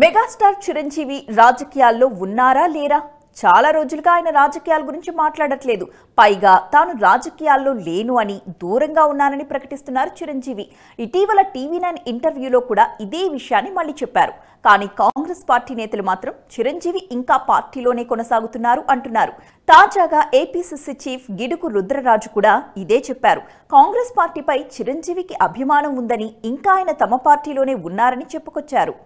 megastar Chiranjeevi రాజకీయాల్లో ఉన్నారా లేరా చాలా రోజులుగా ఆయన రాజకీయాల గురించి మాట్లాడట్లేదు పైగా తాను రాజకీయాల్లో లేను అని దూరంగా ఉన్నానని ప్రకటిస్తున్నారు చిరంజీవి ఇటీవల టీవీ నైన్ ఇంటర్వ్యూలో కూడా ఇదే విషయాన్ని మళ్ళీ చెప్పారు కానీ కాంగ్రెస్ పార్టీ నేతలు మాత్రం చిరంజీవి ఇంకా పార్టీలోనే కొనసాగుతున్నారు అంటున్నారు తాజాగా ఏపీసీసీ చీఫ్ గిడుకు రుద్రరాజు కూడా ఇదే చెప్పారు కాంగ్రెస్ పార్టీపై చిరంజీవికి అభిమానం ఉందని ఇంకా ఆయన తమ పార్టీలోనే ఉన్నారని చెప్పుకొచ్చారు